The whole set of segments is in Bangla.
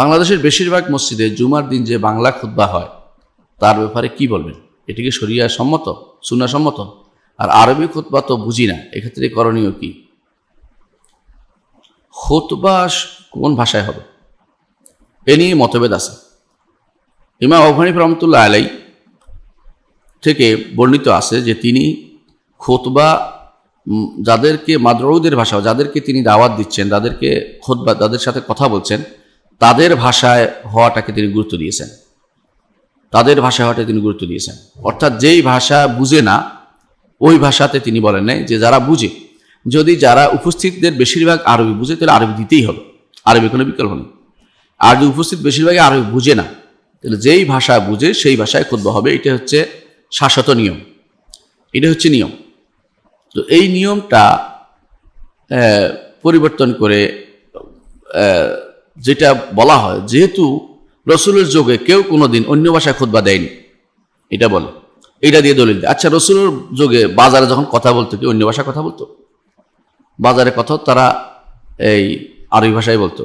বাংলাদেশের বেশিরভাগ মসজিদে জুমার দিন যে বাংলা খুতবা হয় তার ব্যাপারে কি বলবেন এটিকে সরিয়া সম্মত সুন্না সম্মত আর আরবি খুতবা তো বুঝি না এক্ষেত্রে করণীয় কি খুতবা কোন ভাষায় হবে এ নিয়ে মতভেদ আছে ইমা অভানী রহমতুল্লাহ আলাই থেকে বর্ণিত আছে যে তিনি খোতবা যাদেরকে মাদ্রৌদের ভাষা যাদেরকে তিনি দাওয়াত দিচ্ছেন তাদেরকে খোতবা তাদের সাথে কথা বলছেন তাদের ভাষায় হওয়াটাকে তিনি গুরুত্ব দিয়েছেন তাদের ভাষায় হওয়াটা তিনি গুরুত্ব দিয়েছেন অর্থাৎ যেই ভাষা বুঝে না ওই ভাষাতে তিনি বলেন নাই যে যারা বুঝে যদি যারা উপস্থিতদের বেশিরভাগ আরবি বুঝে তাহলে আরবি দিতেই হবে আরবি কোনো বিকল্প নেই আর যদি উপস্থিত বেশিরভাগই আরবি বুঝে না তাহলে যেই ভাষা বুঝে সেই ভাষায় খোদবা হবে এটা হচ্ছে শাসত নিয়ম এটা হচ্ছে নিয়ম তো এই নিয়মটা পরিবর্তন করে যেটা বলা হয় যেহেতু রসুলের যোগে কেউ কোনো দিন অন্য ভাষায় খুদবা দেয়নি এটা বলে এটা দিয়ে দলিল আচ্ছা রসুলের যোগে বাজারে যখন কথা বলতো কি অন্য ভাষায় কথা বলতো বাজারে কথা তারা এই আরবি ভাষায় বলতো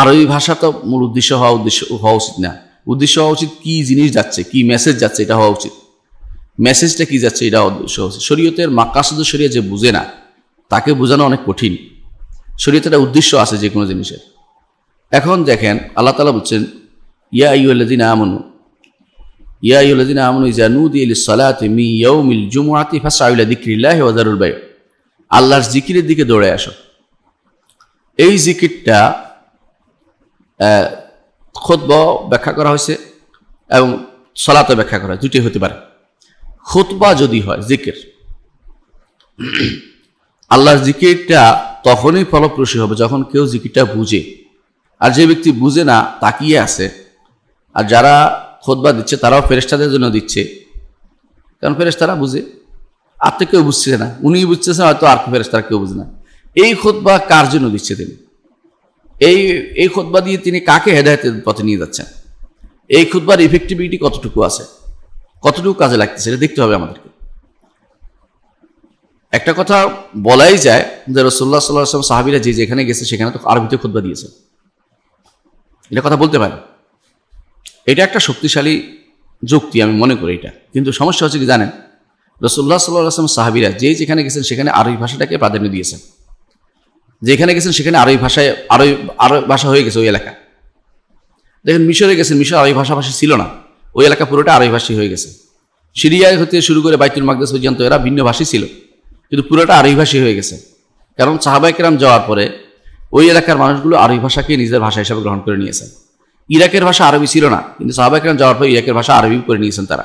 আরবি ভাষা তো মূল উদ্দেশ্য হওয়া উদ্দেশ্য হওয়া উচিত না উদ্দেশ্য হওয়া উচিত কী জিনিস যাচ্ছে কি মেসেজ যাচ্ছে এটা হওয়া উচিত মেসেজটা কি যাচ্ছে এটা উদ্দেশ্য হচ্ছে শরীয়তের মাকাসুদ শরিয়া যে বুঝে না তাকে বোঝানো অনেক কঠিন শরীয়তের একটা উদ্দেশ্য আছে যে কোনো জিনিসের এখন দেখেন আল্লাহ তালা বলছেন ইয়া ইউলদিন আমনু ইয়া ইউলদিন আমনু ইজানুদি ইল সালাত মি ইয়াউমিল জুমুআতি ফাসাউলা যিকরিল্লাহ ওয়া যারুল বাই আল্লাহর জিকিরের দিকে দৌড়ে আসো এই জিকিরটা খোদ্ব ব্যাখ্যা করা হয়েছে এবং সলাতে ব্যাখ্যা করা হয় দুটি হতে পারে খোতবা যদি হয় জিকের আল্লাহর জিকিরটা তখনই ফলপ্রসূ হবে যখন কেউ জিকিরটা বুঝে আর যে ব্যক্তি বুঝে না তাকিয়ে আছে আর যারা খোদবা দিচ্ছে তারাও ফেরেস্তাদের জন্য দিচ্ছে কারণ ফেরেস্তারা বুঝে আর তো কেউ বুঝছে না উনি বুঝতেছে হয়তো আর ফেরেস্তারা কেউ বুঝে না এই খোদবা কার জন্য দিচ্ছে তিনি এই এই খোদবা দিয়ে তিনি কাকে হেদায়তের পথে নিয়ে যাচ্ছেন এই খোদবার ইফেক্টিভিটি কতটুকু আছে কতটুকু কাজে লাগতেছে এটা দেখতে হবে আমাদেরকে একটা কথা বলাই যায় যে রসোল্লা সাল্লাম সাহাবিরা যে যেখানে গেছে সেখানে তো আরবিতে খুদ্া দিয়েছে এটা কথা বলতে পারেন এটা একটা শক্তিশালী যুক্তি আমি মনে করি এটা কিন্তু সমস্যা হচ্ছে কি জানেন রসোল্লা সাল্লাম সাহাবিরা যে যেখানে গেছেন সেখানে আরবি ভাষাটাকে প্রাধান্য দিয়েছেন যেখানে গেছেন সেখানে আরবি ভাষায় আরবি আরবি ভাষা হয়ে গেছে ওই এলাকা দেখেন মিশরে গেছেন মিশর আরবি ভাষাভাষী ছিল না ওই এলাকা পুরোটা আরবি ভাষী হয়ে গেছে সিরিয়ায় হতে শুরু করে বাইতুল মাকদাস পর্যন্ত এরা ভিন্ন ভাষী ছিল কিন্তু পুরোটা আরবি ভাষী হয়ে গেছে কারণ সাহাবাইকেরাম যাওয়ার পরে ওই এলাকার মানুষগুলো আরবি ভাষাকে নিজের ভাষা হিসাবে গ্রহণ করে নিয়েছেন ইরাকের ভাষা আরবি ছিল না কিন্তু সাহাবাইকেরাম যাওয়ার পরে ইরাকের ভাষা আরবি করে নিয়েছেন তারা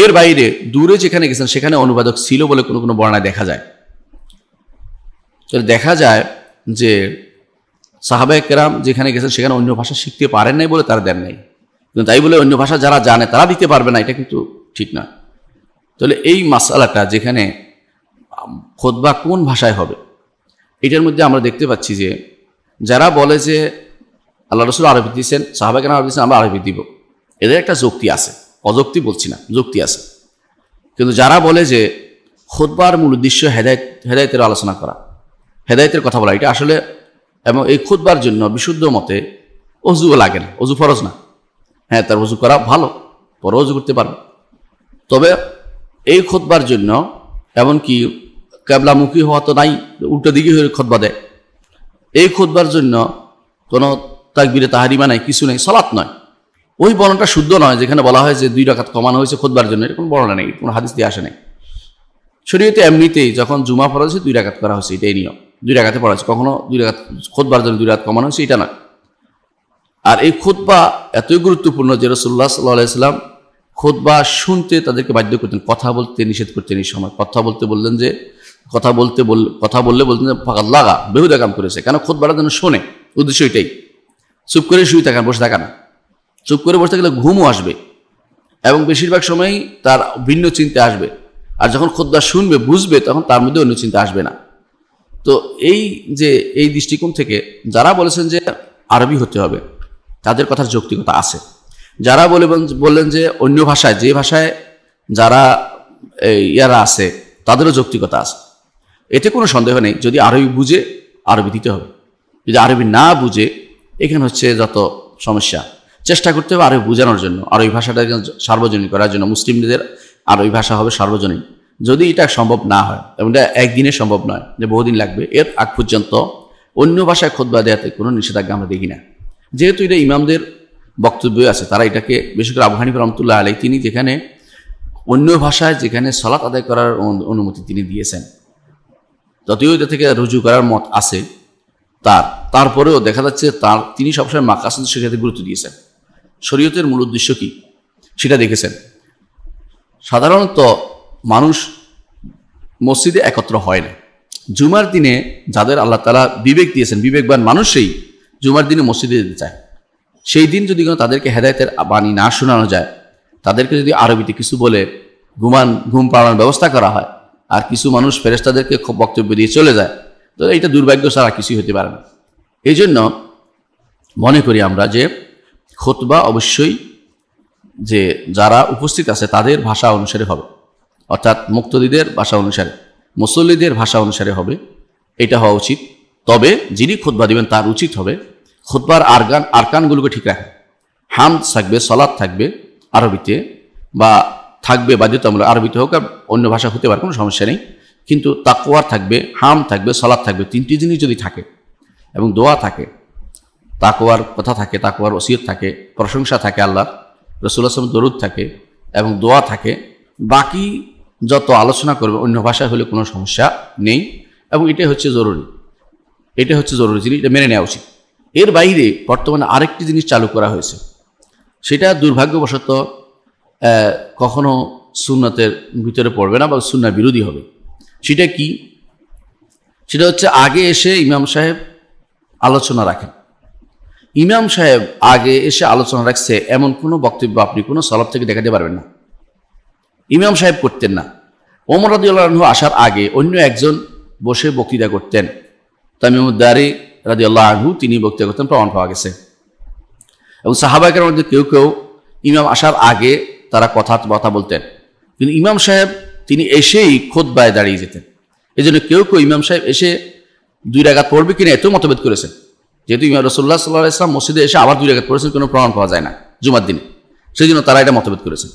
এর বাইরে দূরে যেখানে গেছেন সেখানে অনুবাদক ছিল বলে কোনো কোনো বর্ণায় দেখা যায় দেখা যায় যে কেরাম যেখানে গেছেন সেখানে অন্য ভাষা শিখতে পারেন নাই বলে তারা দেন নাই কিন্তু তাই বলে অন্য ভাষা যারা জানে তারা দিতে পারবে না এটা কিন্তু ঠিক নয় তাহলে এই মাসালাটা যেখানে খোদবা কোন ভাষায় হবে এটার মধ্যে আমরা দেখতে পাচ্ছি যে যারা বলে যে আল্লাহ রসুল আরবি দিয়েছেন সাহাবাহ কেন আরবি দিয়েছেন আমরা আরবি দিব এদের একটা যুক্তি আছে অযুক্তি বলছি না যুক্তি আছে কিন্তু যারা বলে যে খোদবার মূল উদ্দেশ্য হেদায়ত হেদায়তের আলোচনা করা হেদায়তের কথা বলা এটা আসলে এবং এই খোদবার জন্য বিশুদ্ধ মতে অজুও লাগে না অজু ফরজ না হ্যাঁ তার উজু করা ভালো পরে উজু করতে পারবে তবে এই খোদবার জন্য এমনকি কেবলামুখী হওয়া তো নাই উল্টো দিকে হয়ে খোদবা দেয় এই খোদবার জন্য কোনো তাকবিরে তাহারি নাই কিছু নেই সলাৎ নয় ওই বর্ণটা শুদ্ধ নয় যেখানে বলা হয় যে দুই রাখাত কমানো হয়েছে খোদবার জন্য এরকম বর্ণনা নেই কোনো হাদিস দিয়ে আসে নেই শরীয়তে এমনিতেই যখন জুমা পড়া হয়েছে দুই রাখাত করা হয়েছে এটাই নিয়ম দুই রাখাতে পড়া হয়েছে কখনো দুই রাখাত খোদবার জন্য দুই রাত কমানো হয়েছে এটা নয় আর এই খুতবা এতই গুরুত্বপূর্ণ যে রসুল্লাহ সাল্লাহ সাল্লাম খোদবা শুনতে তাদেরকে বাধ্য করতেন কথা বলতে নিষেধ করতেন এই সময় কথা বলতে বললেন যে কথা বলতে বল কথা বললে বলতেন ফাঁকা লাগা বেহুদা কাম করেছে কেন খোদবারা যেন শোনে উদ্দেশ্য এটাই চুপ করে শুয়ে থাকেন বসে থাকা না চুপ করে বসে থাকলে ঘুমও আসবে এবং বেশিরভাগ সময়ই তার ভিন্ন চিন্তা আসবে আর যখন খোদ্া শুনবে বুঝবে তখন তার মধ্যে অন্য চিন্তা আসবে না তো এই যে এই দৃষ্টিকোণ থেকে যারা বলেছেন যে আরবি হতে হবে তাদের কথার যৌক্তিকতা আছে যারা বলে বললেন যে অন্য ভাষায় যে ভাষায় যারা ইয়ারা আছে তাদেরও যৌক্তিকতা আছে এতে কোনো সন্দেহ নেই যদি আরবি বুঝে আরবি দিতে হবে যদি আরবি না বুঝে এখানে হচ্ছে যত সমস্যা চেষ্টা করতে হবে আরবি বোঝানোর জন্য আরবি ভাষাটা সার্বজনীন করার জন্য মুসলিমদের আরবি ভাষা হবে সার্বজনীন যদি এটা সম্ভব না হয় এবং এটা একদিনে সম্ভব নয় যে বহুদিন লাগবে এর আগ পর্যন্ত অন্য ভাষায় খোদবা দেওয়াতে কোনো নিষেধাজ্ঞা আমরা দেখি না যেহেতু এটা ইমামদের বক্তব্য আছে তারা এটাকে বেশি করে আবু হানিফ রহমতুল্লাহ আলাই তিনি যেখানে অন্য ভাষায় যেখানে সলাৎ আদায় করার অনুমতি তিনি দিয়েছেন যদিও এটা থেকে রুজু করার মত আছে তার তারপরেও দেখা যাচ্ছে তার তিনি সবসময় মাকাসুদ সেক্ষেত্রে গুরুত্ব দিয়েছেন শরীয়তের মূল উদ্দেশ্য কী সেটা দেখেছেন সাধারণত মানুষ মসজিদে একত্র হয় না জুমার দিনে যাদের আল্লাহ তালা বিবেক দিয়েছেন বিবেকবান মানুষই জুমার দিনে মসজিদে যেতে চায় সেই দিন যদি কোনো তাদেরকে হেদায়তের বাণী না শোনানো যায় তাদেরকে যদি আরবিতে কিছু বলে ঘুমান ঘুম পাড়ানোর ব্যবস্থা করা হয় আর কিছু মানুষ ফেরেস্তাদেরকে বক্তব্য দিয়ে চলে যায় তো এটা দুর্ভাগ্য ছাড়া কিছুই হতে পারে না এই জন্য মনে করি আমরা যে খোতবা অবশ্যই যে যারা উপস্থিত আছে তাদের ভাষা অনুসারে হবে অর্থাৎ মুক্তদিদের ভাষা অনুসারে মুসল্লিদের ভাষা অনুসারে হবে এটা হওয়া উচিত তবে যিনি খুদ্া দিবেন তার উচিত হবে খুদ্বার আরগান আরকানগুলোকে ঠিক রাখা হাম থাকবে সলাদ থাকবে আরবিতে বা থাকবে বাধ্যতামূলক আরবিতে হোক আর অন্য ভাষা হতে পারে কোনো সমস্যা নেই কিন্তু তাকুয়ার থাকবে হাম থাকবে সলাদ থাকবে তিনটি জিনিস যদি থাকে এবং দোয়া থাকে তাকুয়ার কথা থাকে তাকুয়ার ওসিয়ত থাকে প্রশংসা থাকে আল্লাহ রসুল দরুদ থাকে এবং দোয়া থাকে বাকি যত আলোচনা করবে অন্য ভাষায় হলে কোনো সমস্যা নেই এবং এটাই হচ্ছে জরুরি এটা হচ্ছে জরুরি জিনিস এটা মেনে নেওয়া উচিত এর বাইরে বর্তমানে আরেকটি জিনিস চালু করা হয়েছে সেটা দুর্ভাগ্যবশত কখনো সুন্নাতের ভিতরে পড়বে না বা সুন্না বিরোধী হবে সেটা কি সেটা হচ্ছে আগে এসে ইমাম সাহেব আলোচনা রাখেন ইমাম সাহেব আগে এসে আলোচনা রাখছে এমন কোনো বক্তব্য আপনি কোনো সলব থেকে দেখাতে পারবেন না ইমাম সাহেব করতেন না ওমর রাদিউল্লাহ আসার আগে অন্য একজন বসে বক্তৃতা করতেন তামিমুদ্দারি রাজি আল্লাহ আহু তিনি বক্তৃতা করতেন প্রমাণ পাওয়া গেছে এবং সাহাবাইকের মধ্যে কেউ কেউ ইমাম আসার আগে তারা কথা কথা বলতেন কিন্তু ইমাম সাহেব তিনি এসেই খোদ বায় দাঁড়িয়ে যেতেন এই জন্য কেউ কেউ ইমাম সাহেব এসে দুই রাগাত পড়বে কিনা এত মতভেদ করেছেন যেহেতু ইমাম রসোল্লা সাল্লাহ ইসলাম মসজিদে এসে আবার দুই রাগাত পড়েছেন কোনো প্রমাণ পাওয়া যায় না জুমার দিনে সেই জন্য তারা এটা মতভেদ করেছেন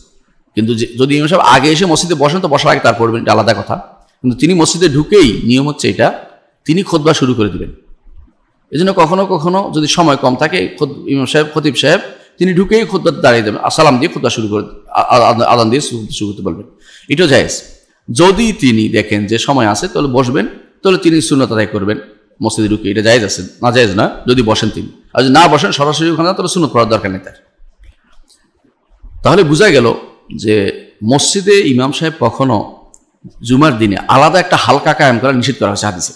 কিন্তু যদি ইমাম সাহেব আগে এসে মসজিদে বসেন তো বসার আগে তার পড়বেন এটা আলাদা কথা কিন্তু তিনি মসজিদে ঢুকেই নিয়ম হচ্ছে এটা তিনি খোদবা শুরু করে দিবেন জন্য কখনো কখনো যদি সময় কম থাকে ইমাম সাহেব খতিব সাহেব তিনি ঢুকেই খোদবা দাঁড়িয়ে দেবেন আসালাম দিয়ে খোদবা শুরু করে আদান দিয়ে শুরু করতে পারবেন এটাও জায়েজ যদি তিনি দেখেন যে সময় আছে তাহলে বসবেন তাহলে তিনি শূন্যতাদাই করবেন মসজিদে ঢুকে এটা জায়েজ আছে না জায়েজ না যদি বসেন তিনি আর যদি না বসেন সরাসরি ওখানে তাহলে শূন্য করার দরকার নেই তার তাহলে বোঝা গেল যে মসজিদে ইমাম সাহেব কখনো জুমার দিনে আলাদা একটা হালকা কায়েম করা নিষেধ করা হয়েছে হাদিসে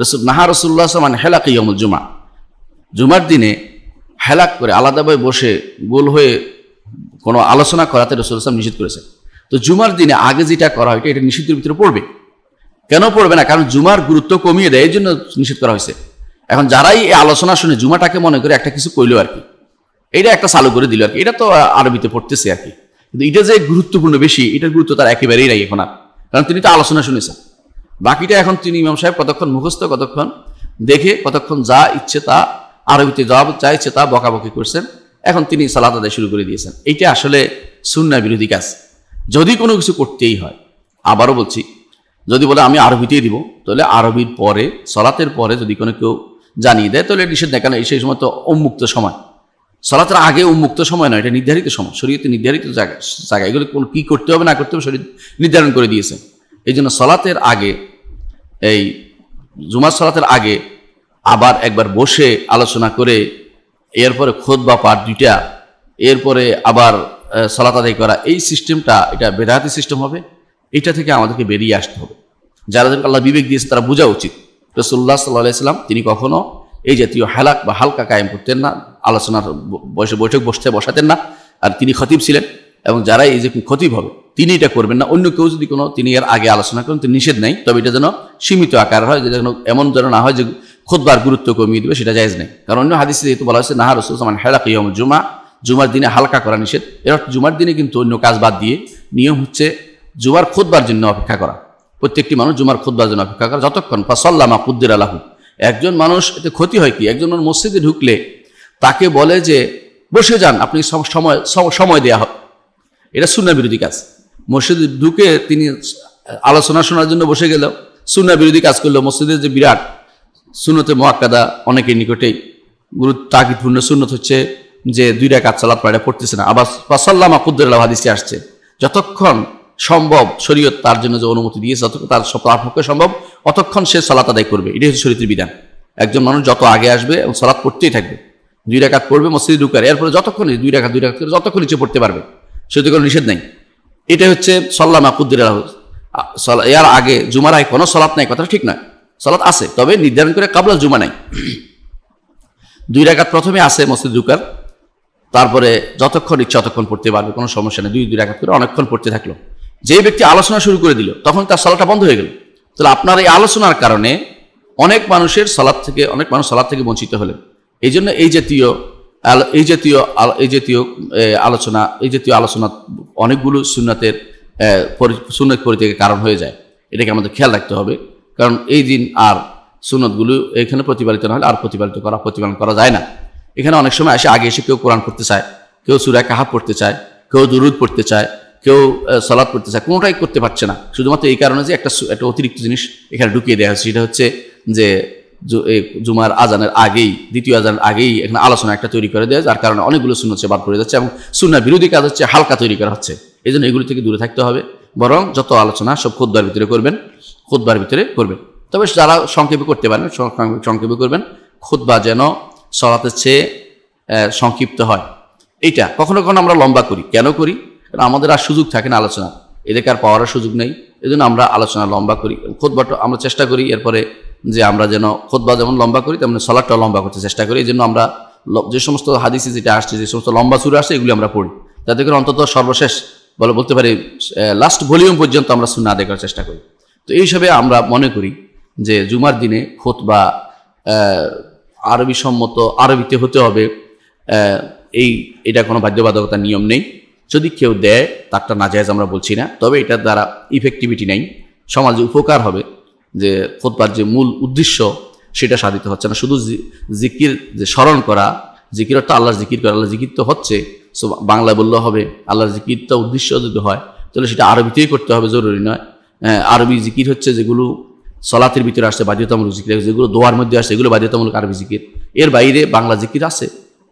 রসুল নাহা রসুল্লাহ সামান হেলাক ইয়মুল জুমা জুমার দিনে হেলাক করে আলাদাভাবে বসে গোল হয়ে কোনো আলোচনা করাতে রসুল ইসলাম নিষেধ করেছেন তো জুমার দিনে আগে যেটা করা হয় এটা নিষিদ্ধের ভিতরে পড়বে কেন পড়বে না কারণ জুমার গুরুত্ব কমিয়ে দেয় এই জন্য নিষেধ করা হয়েছে এখন যারাই এই আলোচনা শুনে জুমাটাকে মনে করে একটা কিছু কইলো আর কি এটা একটা চালু করে দিল আর কি এটা তো আরবিতে পড়তেছে আর কি কিন্তু এটা যে গুরুত্বপূর্ণ বেশি এটার গুরুত্ব তার একেবারেই নাই এখন আর কারণ তিনি তো আলোচনা শুনেছেন বাকিটা এখন তিনি ইমাম সাহেব কতক্ষণ মুখস্থ কতক্ষণ দেখে কতক্ষণ যা ইচ্ছে তা আরবিতে যা চাইছে তা বকাবকি করছেন এখন তিনি সালাত আদায় শুরু করে দিয়েছেন এইটা আসলে সুন্না বিরোধী কাজ যদি কোনো কিছু করতেই হয় আবারও বলছি যদি বলে আমি আরবিতেই দিব তাহলে আরবির পরে সলাতের পরে যদি কোনো কেউ জানিয়ে দেয় তাহলে নিষেধ না এই সেই সময় তো উন্মুক্ত সময় সলাতের আগে উন্মুক্ত সময় নয় এটা নির্ধারিত সময় শরীয়তে নির্ধারিত জায়গা জায়গা এগুলো কোনো কী করতে হবে না করতে হবে শরীর নির্ধারণ করে দিয়েছে এই জন্য সলাতের আগে এই জুমার সলাতের আগে আবার একবার বসে আলোচনা করে এরপরে খোদ বা পাঠ দুইটা এরপরে আবার সলাত আদায় করা এই সিস্টেমটা এটা বেদায়াতি সিস্টেম হবে এটা থেকে আমাদেরকে বেরিয়ে আসতে হবে যারা আল্লাহ বিবেক দিয়েছে তারা বোঝা উচিত রসুল্লাহ সাল্লাহ ইসলাম তিনি কখনও এই জাতীয় হালাক বা হালকা কায়েম করতেন না আলোচনার বসে বৈঠক বসতে বসাতেন না আর তিনি খতিব ছিলেন এবং যারাই এই যে খতিব হবে তিনি এটা করবেন না অন্য কেউ যদি কোনো তিনি এর আগে আলোচনা করেন তিনি নিষেধ নেই তবে এটা যেন সীমিত আকার হয় যেটা যেন এমন যেন না হয় যে খোদবার গুরুত্ব কমিয়ে দেবে সেটা জায়জ নেই কারণ অন্য হাদিসে যেহেতু বলা হয়েছে নাহার রসুল সামান হেলাক ইয়ম জুমা জুমার দিনে হালকা করা নিষেধ এর জুমার দিনে কিন্তু অন্য কাজ বাদ দিয়ে নিয়ম হচ্ছে জুমার খোদবার জন্য অপেক্ষা করা প্রত্যেকটি মানুষ জুমার খোদবার জন্য অপেক্ষা করা যতক্ষণ ফাসল্লামা কুদ্দির আলাহু একজন মানুষ এতে ক্ষতি হয় কি একজন মসজিদে ঢুকলে তাকে বলে যে বসে যান আপনি সময় সময় দেওয়া হবে এটা শূন্য বিরোধী কাজ মসজিদে ঢুকে তিনি আলোচনা শোনার জন্য বসে গেল সুন্না বিরোধী কাজ করলো মসজিদের যে বিরাট সুন্নতে মহাক্কাদা অনেকের নিকটেই গুরু তাকিদপূর্ণ সুন্নত হচ্ছে যে দুই রাকাত চালাত পাড়া পড়তেছে না আবার পাসাল্লামা কুদ্দুল্লাহ হাদিসে আসছে যতক্ষণ সম্ভব শরীয়ত তার জন্য যে অনুমতি দিয়েছে ততক্ষণ তার তার পক্ষে সম্ভব অতক্ষণ সে সালাত আদায় করবে এটাই হচ্ছে শরীরের বিধান একজন মানুষ যত আগে আসবে এবং সালাত পড়তেই থাকবে দুই রাকাত পড়বে মসজিদে ঢুকার এরপরে যতক্ষণ দুই রাখাত দুই রাখাত যতক্ষণ নিচে পড়তে পারবে সেটা কোনো নিষেধ নাই এটা হচ্ছে সল্লা মাকুদ্দির এর আগে জুমার আগে কোনো সলাৎ নাই কথাটা ঠিক নয় সলাৎ আছে তবে নির্ধারণ করে কাবলা জুমা নাই দুই রাগাত প্রথমে আছে মসজিদ দুকার তারপরে যতক্ষণ ইচ্ছা ততক্ষণ পড়তে পারবে কোনো সমস্যা নেই দুই দুই রাগাত করে অনেকক্ষণ পড়তে থাকলো যে ব্যক্তি আলোচনা শুরু করে দিল তখন তার সলাটা বন্ধ হয়ে গেল তাহলে আপনার এই আলোচনার কারণে অনেক মানুষের সলাদ থেকে অনেক মানুষ সলাদ থেকে বঞ্চিত হলেন এই জন্য এই জাতীয় এই জাতীয় এই জাতীয় আলোচনা এই জাতীয় আলোচনা অনেকগুলো সুন্নাতের সুন্নত পরিত্যাগের কারণ হয়ে যায় এটাকে আমাদের খেয়াল রাখতে হবে কারণ এই দিন আর সুনতগুলো এখানে প্রতিপালিত না হলে আর প্রতিপালিত করা প্রতিপালন করা যায় না এখানে অনেক সময় আসে আগে এসে কেউ কোরআন পড়তে চায় কেউ সুরায় কাহা পড়তে চায় কেউ দুরুদ পড়তে চায় কেউ সলাদ পড়তে চায় কোনোটাই করতে পারছে না শুধুমাত্র এই কারণে যে একটা একটা অতিরিক্ত জিনিস এখানে ঢুকিয়ে দেওয়া হচ্ছে সেটা হচ্ছে যে জুমার আজানের আগেই দ্বিতীয় আজানের আগেই এখানে আলোচনা একটা তৈরি করে দেয় যার কারণে অনেকগুলো শূন্য হচ্ছে বাদ পড়ে যাচ্ছে এবং শূন্য বিরোধী কাজ হচ্ছে হালকা তৈরি করা হচ্ছে এই জন্য এগুলো থেকে দূরে থাকতে হবে বরং যত আলোচনা সব খোদ্বার ভিতরে করবেন খোদ্বার ভিতরে করবেন তবে যারা সংক্ষেপে করতে পারেন সংক্ষেপে করবেন বা যেন সরাতে চেয়ে সংক্ষিপ্ত হয় এইটা কখনো কখনো আমরা লম্বা করি কেন করি কারণ আমাদের আর সুযোগ থাকে না আলোচনা এদেরকে আর পাওয়ার সুযোগ নেই এজন্য আমরা আলোচনা লম্বা করি খোদবাটা আমরা চেষ্টা করি এরপরে যে আমরা যেন খোদবা যেমন লম্বা করি তেমন সলাটটাও লম্বা করতে চেষ্টা করি এই জন্য আমরা যে সমস্ত হাদিসে যেটা আসছে যে সমস্ত লম্বা সুরে আসছে এগুলি আমরা পড়ি যাতে করে অন্তত সর্বশেষ বলে বলতে পারি লাস্ট ভলিউম পর্যন্ত আমরা শুনে আদায় করার চেষ্টা করি তো এইসবে আমরা মনে করি যে জুমার দিনে খোদ বা আরবি সম্মত আরবিতে হতে হবে এই এটা কোনো বাধ্যবাধকতার নিয়ম নেই যদি কেউ দেয় তারটা না আমরা বলছি না তবে এটার দ্বারা ইফেক্টিভিটি নেই সমাজে উপকার হবে যে খোদবার যে মূল উদ্দেশ্য সেটা সাধিত হচ্ছে না শুধু জিকির যে স্মরণ করা জিকির অর্থ আল্লাহর জিকির করা আল্লাহ জিকির তো হচ্ছে সো বাংলায় বললে হবে আল্লাহর জিকিরটা উদ্দেশ্য যদি হয় তাহলে সেটা আরবিতেই করতে হবে জরুরি নয় হ্যাঁ, আরবি জিকির হচ্ছে যেগুলো সলাতের ভিতরে আসছে বাধ্যতামূলক জিকির যেগুলো দোয়ার মধ্যে আসছে এগুলো বাধ্যতামূলক আরবি জিকির এর বাইরে বাংলা জিকির আছে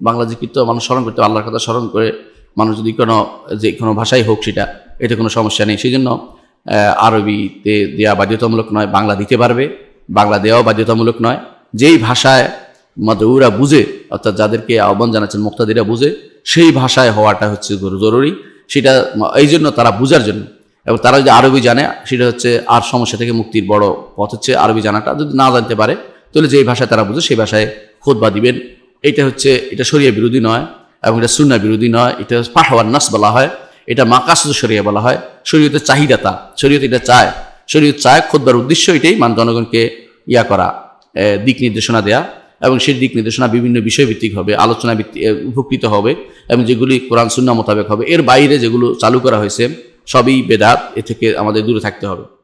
বাংলা জিকির তো মানুষ স্মরণ করতে আল্লাহর কথা স্মরণ করে মানুষ যদি কোনো যে কোনো ভাষাই হোক সেটা এতে কোনো সমস্যা নেই সেই জন্য আরবিতে দেওয়া বাধ্যতামূলক নয় বাংলা দিতে পারবে বাংলা দেওয়াও বাধ্যতামূলক নয় যেই ভাষায় মাদৌরা বুঝে অর্থাৎ যাদেরকে আহ্বান জানাচ্ছেন মুক্তাদিরা বুঝে সেই ভাষায় হওয়াটা হচ্ছে জরুরি সেটা এই জন্য তারা বুঝার জন্য এবং তারা যদি আরবি জানে সেটা হচ্ছে আর সমস্যা থেকে মুক্তির বড় পথ হচ্ছে আরবি জানাটা যদি না জানতে পারে তাহলে যেই ভাষায় তারা বুঝে সেই ভাষায় খোদবা দিবেন এটা হচ্ছে এটা শরিয়া বিরোধী নয় এবং এটা সুন্না বিরোধী নয় এটা পাহওয়ার নাস বলা হয় এটা মাকাসদ শরিয়া বলা হয় শরীয়তে চাহিদা তা শরীয়তে এটা চায় শরীয়ত চায় খোদ্বার উদ্দেশ্য এটাই মান জনগণকে ইয়া করা দিক নির্দেশনা দেয়া এবং সেই দিক নির্দেশনা বিভিন্ন বিষয়ভিত্তিক হবে আলোচনা উপকৃত হবে এবং যেগুলি কোরআন সুন্না মোতাবেক হবে এর বাইরে যেগুলো চালু করা হয়েছে সবই বেদাত এ থেকে আমাদের দূরে থাকতে হবে